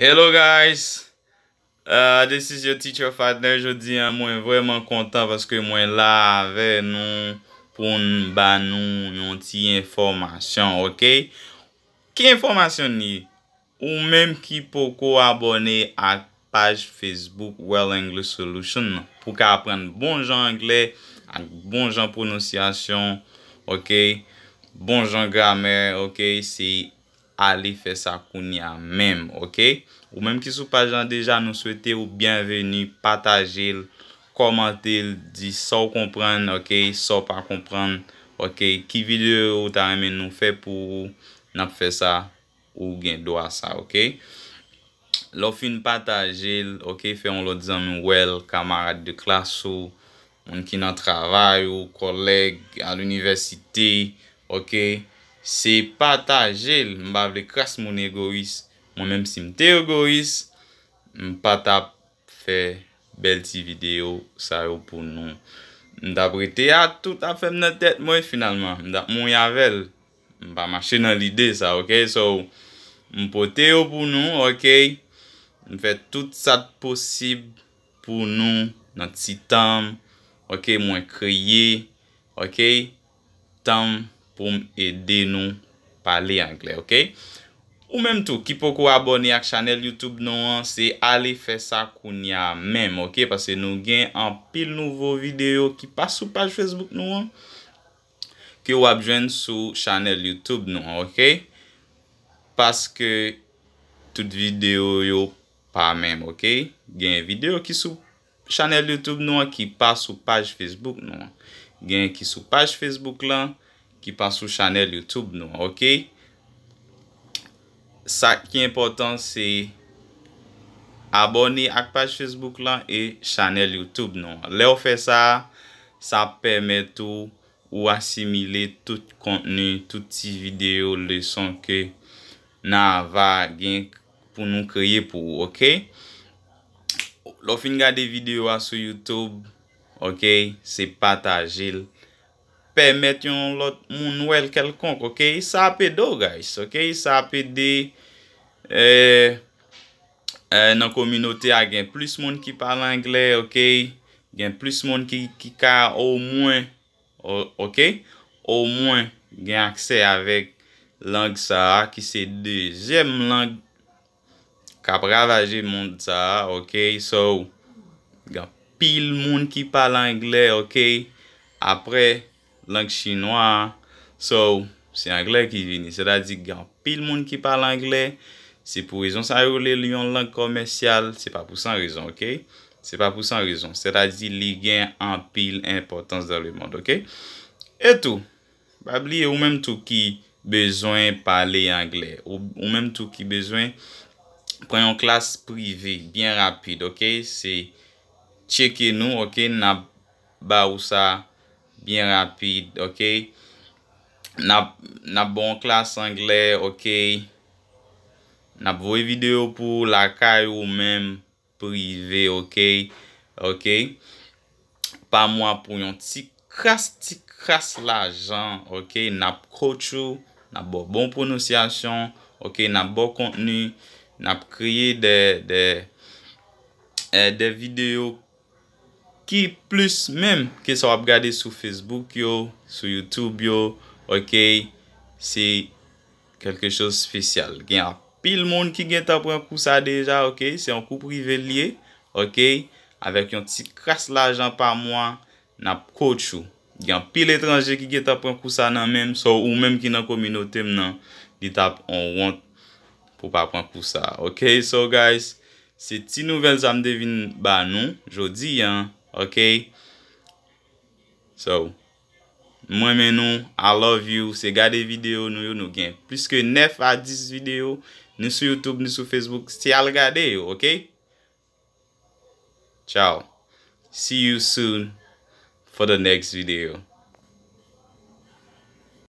Hello guys, uh, this is your teacher Fatner. Jodi, mwen vreman kontan paske mwen la ave nou pou nou ba nou nou ti informasyon, ok? Ki informasyon ni? Ou menm ki pou ko abone ak page Facebook World English Solution pou ka apren bon jan angle ak bon jan pronosyasyon, ok? Bon jan grame, ok? Si... alè fè sa koun ya mèm, ok? Ou mèm ki sou pajan deja nou souwete ou bienveni, patajil, komatil, di sou kompran, ok? Sou pa kompran, ok? Ki vide ou ta mèm nou fè pou nou fè sa ou gen do a sa, ok? Lo fin patajil, ok? Fè on lo di zan mèm wel kamarade de klas ou moun ki nan travay ou koleg an l'universite, ok? Ok? Se pata jel, mba vle kras moun egoris, mwen menm si mte egoris, mpa ta fe bel ti video sa yo pou nou. Mda prete a tout a fe mnetet mwen finalman, mda mwen yavel, mba mache nan lide sa, ok? So, mpo te yo pou nou, ok? Mfe tout sat posib pou nou, nat si tam, ok? Mwen kriye, ok? Tam, ok? pou m e de nou pale angle, ok? Ou menm tou, ki pokou abone ak chanel YouTube nou an, se ale fe sa koun ya menm, ok? Pase nou gen an pil nouvo video ki pa sou page Facebook nou an, ki ou abjwen sou chanel YouTube nou an, ok? Pase ke tout video yo pa menm, ok? Gen video ki sou chanel YouTube nou an, ki pa sou page Facebook nou an. Gen ki sou page Facebook lou an, ki pa sou chanel Youtube nou, ok? Sa ki important se abone ak page Facebook lan e chanel Youtube nou. Le ou fe sa, sa pwemet ou ou asimile tout kontenu, tout ti video, le son ke nan ava genk pou nou koye pou, ok? Lo fin ga de video a sou Youtube, ok? Se patajil Permet yon lot moun wèl kelkonk, ok? Sa apè do, guys, ok? Sa apè de... E... E nan kominote a gen plus moun ki par l'anglè, ok? Gen plus moun ki ka ou mwen, ok? Ou mwen gen akse avèk lang sa a ki se dezem lang ka bravaje moun sa a, ok? So, gen pil moun ki par l'anglè, ok? Apre... Lang chinois. So, se anglè ki vini. Se da di gen pil moun ki pal anglè. Se pou rezon sa rou le lyon lang komersyal. Se pa pou san rezon, ok? Se pa pou san rezon. Se da di li gen an pil impotans dan le moun, ok? Etou, bab li ou menm tou ki bezoen pale anglè. Ou menm tou ki bezoen preyon klas privè. Bien rapide, ok? Se cheke nou, ok? Na ba ou sa... Bien rapide, ok? Nap bon klas angle, ok? Nap vwe video pou la kay ou men prive, ok? Ok? Pa mwa pou yon ti kras, ti kras la jan, ok? Nap kouchou, nap bon pronosyasyon, ok? Nap bon kontenu, nap kriye de eh, video pou... Ki plus menm ki sa wap gade sou Facebook yo, sou YouTube yo, ok, sey kelke chos spesyal. Gen apil moun ki gen tap pran kousa deja, ok, sey an kou privé liye, ok, avek yon ti kras lajan pa mwa, nap kouchou. Gen apil etranje ki gen tap pran kousa nan menm, sou ou menm ki nan kominotem nan, di tap an want pou pa pran kousa, ok. So guys, se ti nouvel zanm devin ban nou, jodi yon. Ok, so mwen men nou, I love you, se gade videyo nou yo nou gen. Piske 9 a 10 videyo, nou sou Youtube, nou sou Facebook, se al gade yo, ok? Ciao, see you soon for the next videyo.